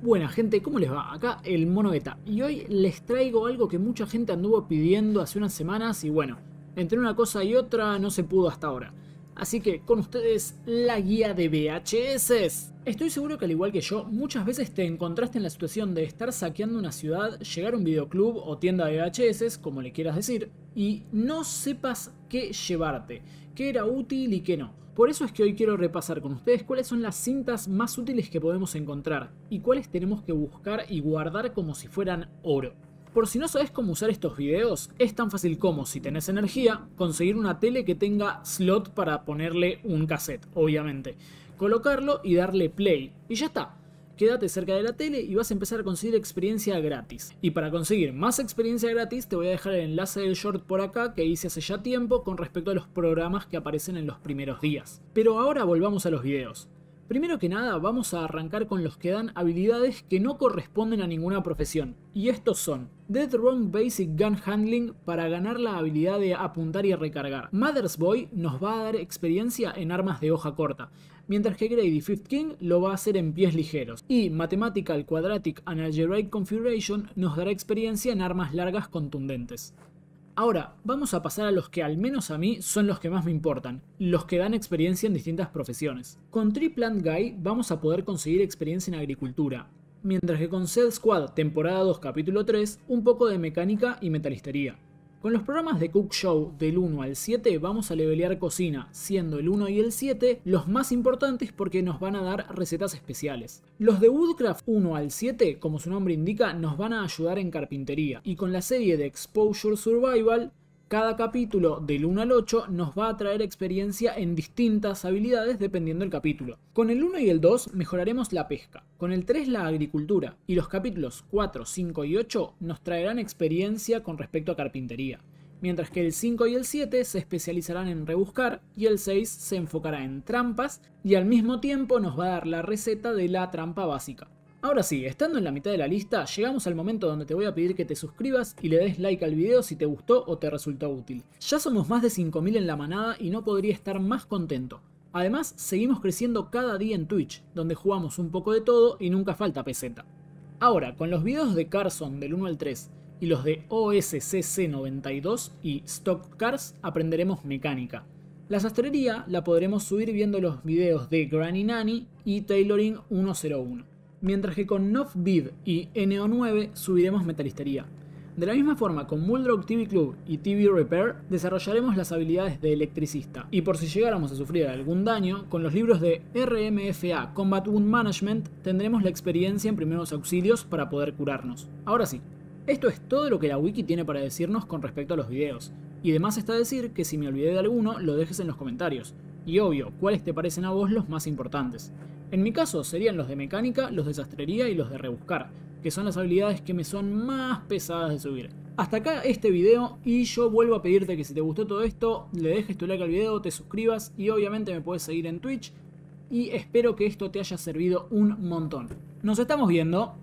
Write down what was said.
Buena gente, ¿cómo les va? Acá el Mono Beta y hoy les traigo algo que mucha gente anduvo pidiendo hace unas semanas y bueno, entre una cosa y otra no se pudo hasta ahora. Así que con ustedes la guía de VHS. Estoy seguro que al igual que yo, muchas veces te encontraste en la situación de estar saqueando una ciudad, llegar a un videoclub o tienda de VHS, como le quieras decir, y no sepas qué llevarte, qué era útil y qué no. Por eso es que hoy quiero repasar con ustedes cuáles son las cintas más útiles que podemos encontrar y cuáles tenemos que buscar y guardar como si fueran oro. Por si no sabes cómo usar estos videos, es tan fácil como, si tenés energía, conseguir una tele que tenga slot para ponerle un cassette, obviamente. Colocarlo y darle play, y ya está. Quédate cerca de la tele y vas a empezar a conseguir experiencia gratis. Y para conseguir más experiencia gratis te voy a dejar el enlace del short por acá que hice hace ya tiempo con respecto a los programas que aparecen en los primeros días. Pero ahora volvamos a los videos. Primero que nada, vamos a arrancar con los que dan habilidades que no corresponden a ninguna profesión, y estos son Dead Wrong Basic Gun Handling para ganar la habilidad de apuntar y recargar. Mother's Boy nos va a dar experiencia en armas de hoja corta, mientras que Grady Fifth King lo va a hacer en pies ligeros. Y Mathematical Quadratic and Algebraic Configuration nos dará experiencia en armas largas contundentes. Ahora, vamos a pasar a los que al menos a mí son los que más me importan, los que dan experiencia en distintas profesiones. Con Triplant Guy vamos a poder conseguir experiencia en agricultura, mientras que con Cell Squad temporada 2 capítulo 3 un poco de mecánica y metalistería. Con los programas de Cook Show del 1 al 7 vamos a levelear cocina, siendo el 1 y el 7 los más importantes porque nos van a dar recetas especiales. Los de Woodcraft 1 al 7, como su nombre indica, nos van a ayudar en carpintería, y con la serie de Exposure Survival cada capítulo del 1 al 8 nos va a traer experiencia en distintas habilidades dependiendo del capítulo. Con el 1 y el 2 mejoraremos la pesca, con el 3 la agricultura y los capítulos 4, 5 y 8 nos traerán experiencia con respecto a carpintería, mientras que el 5 y el 7 se especializarán en rebuscar y el 6 se enfocará en trampas y al mismo tiempo nos va a dar la receta de la trampa básica. Ahora sí, estando en la mitad de la lista, llegamos al momento donde te voy a pedir que te suscribas y le des like al video si te gustó o te resultó útil. Ya somos más de 5.000 en la manada y no podría estar más contento. Además, seguimos creciendo cada día en Twitch, donde jugamos un poco de todo y nunca falta peseta. Ahora, con los videos de Carson del 1 al 3 y los de OSCC92 y Stock Cars aprenderemos mecánica. La sastrería la podremos subir viendo los videos de Granny Nanny y Tailoring 101 mientras que con NofBID y NO9 subiremos Metalistería. De la misma forma, con Muldrog TV Club y TV Repair desarrollaremos las habilidades de electricista. Y por si llegáramos a sufrir algún daño, con los libros de RMFA Combat Wound Management tendremos la experiencia en primeros auxilios para poder curarnos. Ahora sí, esto es todo lo que la wiki tiene para decirnos con respecto a los videos. Y además está decir que si me olvidé de alguno, lo dejes en los comentarios. Y obvio, cuáles te parecen a vos los más importantes. En mi caso serían los de mecánica, los de sastrería y los de rebuscar, que son las habilidades que me son más pesadas de subir. Hasta acá este video y yo vuelvo a pedirte que si te gustó todo esto, le dejes tu like al video, te suscribas y obviamente me puedes seguir en Twitch y espero que esto te haya servido un montón. Nos estamos viendo.